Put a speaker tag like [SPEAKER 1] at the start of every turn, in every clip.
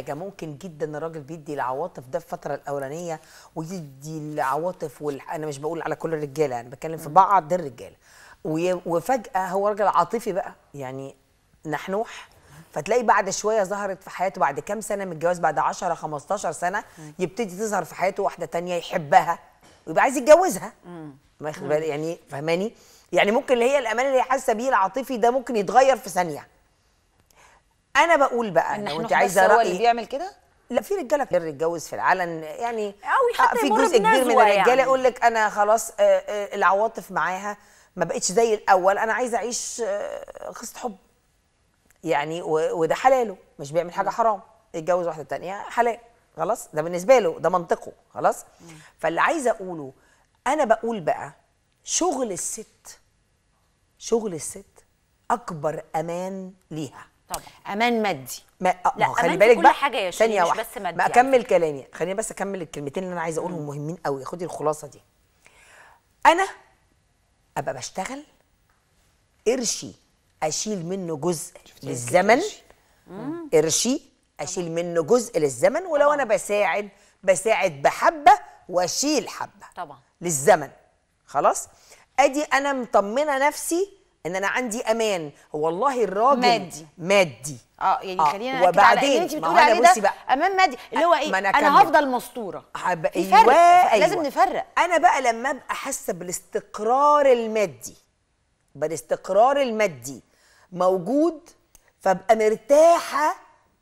[SPEAKER 1] حاجه ممكن جدا الراجل بيدي العواطف ده الفتره الاولانيه ويدي العواطف وال... انا مش بقول على كل الرجاله انا بتكلم في بعض الرجاله وي... وفجاه هو راجل عاطفي بقى يعني نحنوح فتلاقي بعد شويه ظهرت في حياته بعد كام سنه من الجواز بعد 10 15 سنه يبتدي تظهر في حياته واحده تانية يحبها ويبقى عايز يتجوزها ما يعني فهماني يعني ممكن اللي هي الامان اللي هي حاسه بيه العاطفي ده ممكن يتغير في ثانيه انا بقول بقى لو انت عايزه رايي اللي بيعمل كده لا في رجاله كتير يتجوز في العلن يعني حتى آه، في جزء كبير من الرجاله يعني. يقول لك انا خلاص آه، آه، العواطف معاها ما بقتش زي الاول انا عايزه اعيش قصه حب يعني وده حلاله مش بيعمل حاجه حرام يتجوز واحده تانية حلال خلاص ده بالنسبه له ده منطقه خلاص فاللي عايزه اقوله انا بقول بقى شغل الست شغل الست اكبر امان ليها طبعا امان مادي ما آه، لا خلي بالك بقى حاجه يا ثانيه واحده بس مادي ما اكمل يعني. كلامي خليني بس اكمل الكلمتين اللي انا عايزه اقولهم مهمين قوي خدي الخلاصه دي انا ابقى بشتغل قرشي اشيل منه جزء للزمن قرشي اشيل منه جزء للزمن ولو طبعا. انا بساعد بساعد بحبه واشيل حبه طبعا للزمن خلاص ادي انا مطمنه نفسي ان انا عندي امان والله الراجل مادي مادي اه يعني آه. خلينا آه. وبعدين انت بتقولي عليه ده بقى. امان مادي اللي هو ايه أنا, انا هفضل مستوره أيوة. أيوة. لازم أيوة. نفرق انا بقى لما ابقى حاسه بالاستقرار المادي بالاستقرار المادي موجود فابقى مرتاحه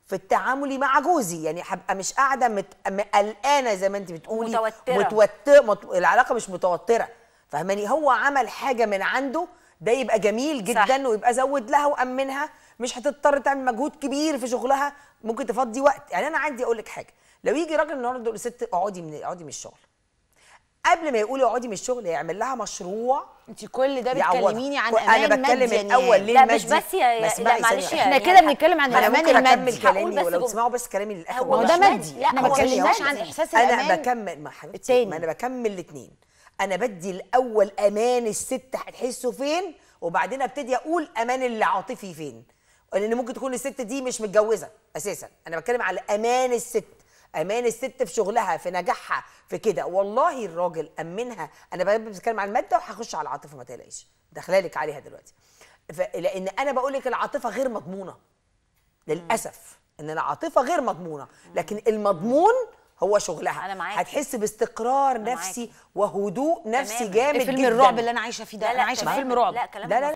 [SPEAKER 1] في التعامل مع جوزي يعني هبقى مش قاعده مت... قلقانه زي ما انت بتقولي متوتره متوتر... مت... العلاقه مش متوتره فهماني هو عمل حاجه من عنده ده يبقى جميل جدا صح. ويبقى زود لها وامنها مش هتضطر تعمل مجهود كبير في شغلها ممكن تفضي وقت يعني انا عندي اقول لك حاجه لو يجي راجل النهارده يقول لست اقعدي من اقعدي من الشغل قبل ما يقول اقعدي من الشغل يعمل لها مشروع انت كل ده بتكلميني عن امان انا بتكلم مادي يعني. الاول ليه لا مش بس يا معلش احنا يعني كده بنتكلم عن الامان المادي انا ممكن كلامي ولو تسمعوا بس كلامي للاخر ما هو ده مادي لا ما بتكلمناش عن احساس الامان انا بكمل ما حبيبتي ما انا بكمل الاثنين انا بدي الاول امان الست هتحسه فين وبعدين ابتدي اقول امان العاطفي فين لان ممكن تكون الست دي مش متجوزه اساسا انا بتكلم على امان الست امان الست في شغلها في نجاحها في كده والله الراجل امنها انا بتكلم على الماده وهخش على العاطفه ما تقلقيش داخلالك عليها دلوقتي لان انا بقول لك العاطفه غير مضمونه للاسف ان العاطفه غير مضمونه لكن المضمون هو شغلها انا معاك هتحس باستقرار نفسي وهدوء نفسي جامد جدا فيلم الرعب اللي انا عايشه فيه ده لا لا انا عايشه فيلم رعب لا, لا, لا